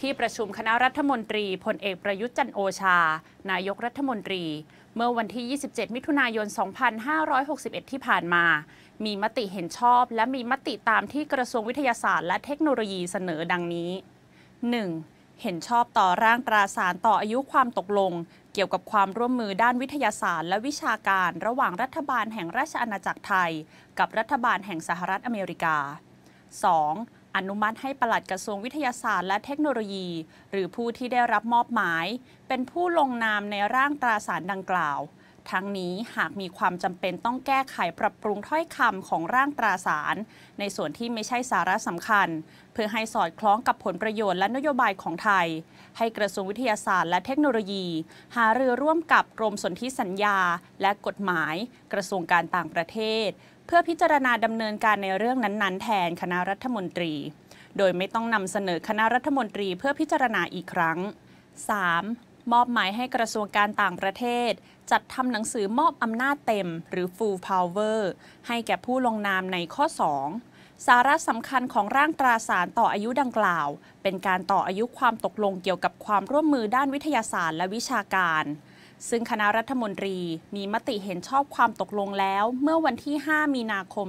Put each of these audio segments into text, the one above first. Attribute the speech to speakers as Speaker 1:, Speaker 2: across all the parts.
Speaker 1: ที่ประชุมคณะรัฐมนตรีพลเอกประยุทธ์จันโอชา นายกรัฐมนตรี เมื่อวันที่ 27 มิถุนายน 2561 ที่ผ่านมา มีมติเห็นชอบ และมีมติตามที่กระทรวงวิทยาศาสตร์และเทคโนโลยีเสนอดังนี้ 1. เห็นชอบต่อร่างตราสารต่ออายุความตกลง เกี่ยวกับความร่วมมือด้านวิทยาศาสตร์ และวิชาการ ระหว่างรัฐบาลแห่งราชอาณาจักรไทย กับรัฐบาลแห่งสหรัฐอเมริกา 2. อนุมัติให้ปลัดกระทรวงวิทยาศาสตร์และเทคโนโลยี หรือผู้ที่ได้รับมอบหมาย เป็นผู้ลงนามในร่างตราสารดังกล่าว ทั้งนี้หากมีความจำเป็นต้องแก้ไขปรับปรุงถ้อยคำของร่างตราสาร ในส่วนที่ไม่ใช่สาระสำคัญ เพื่อให้สอดคล้องกับผลประโยชน์และนโยบายของไทย ให้กระทรวงวิทยาศาสตร์และเทคโนโลยี หารือร่วมกับกรมสนธิสัญญาและกฎหมายกระทรวงการต่างประเทศเพื่อพิจารณาดำเนินการในเรื่องนั้น ๆ แทนคณะรัฐมนตรี โดยไม่ต้องนำเสนอคณะรัฐมนตรีเพื่อพิจารณาอีกครั้ง 3. มอบหมายให้กระทรวงการต่างประเทศ จัดทำหนังสือมอบอำนาจเต็ม หรือ full power ให้แก่ผู้ลงนามในข้อ 2 สาระสำคัญของร่างตราสารต่ออายุดังกล่าว เป็นการต่ออายุความตกลงเกี่ยวกับความร่วมมือด้านวิทยาศาสตร์และวิชาการซึ่งคณะรัฐมนตรีมีมติเห็นชอบความตกลงแล้ว เมื่อวันที่ 5 มีนาคม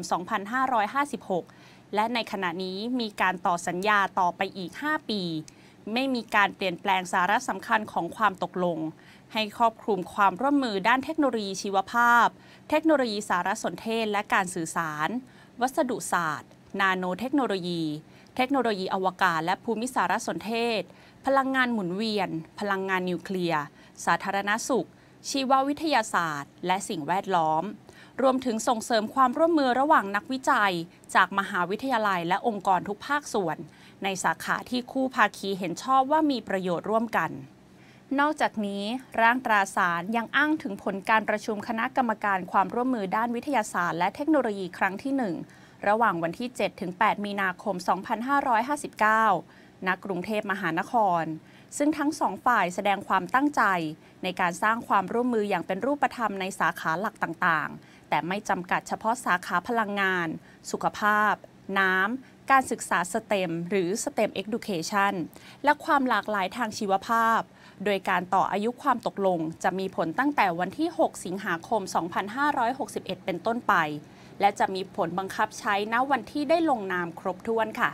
Speaker 1: 2556 และในขณะนี้มีการต่อสัญญาต่อไปอีก 5 ปี ไม่มีการเปลี่ยนแปลงสาระสำคัญของความตกลง ให้ครอบคลุมความร่วมมือด้านเทคโนโลยีชีวภาพ เทคโนโลยีสารสนเทศและการสื่อสาร วัสดุศาสตร์ นาโนเทคโนโลยี เทคโนโลยีอวกาศและภูมิสารสนเทศ พลังงานหมุนเวียน พลังงานนิวเคลียร์สาธารณสุข ชีววิทยาศาสตร์ และสิ่งแวดล้อม รวมถึงส่งเสริมความร่วมมือระหว่างนักวิจัย จากมหาวิทยาลัยและองค์กรทุกภาคส่วน ในสาขาที่คู่ภาคีเห็นชอบว่ามีประโยชน์ร่วมกัน นอกจากนี้ ร่างตราสารยังอ้างถึงผลการประชุมคณะกรรมการความร่วมมือด้านวิทยาศาสตร์และเทคโนโลยีครั้งที่ 1 ระหว่างวันที่7ถึง8มีนาคม 2559ณกรุงเทพมหานครซึ่งทั้งสองฝ่ายแสดงความตั้งใจ ในการสร้างความร่วมมืออย่างเป็นรูปธรรมในสาขาหลักต่างๆ แต่ไม่จำกัดเฉพาะสาขาพลังงาน สุขภาพ น้ำ การศึกษาสเต็มหรือสเต็มเอ็กดูเคชันและความหลากหลายทางชีวภาพ โดยการต่ออายุความตกลงจะมีผลตั้งแต่วันที่ 6 สิงหาคม 2561 เป็นต้นไป และจะมีผลบังคับใช้ณวันที่ได้ลงนามครบถ้วนค่ะ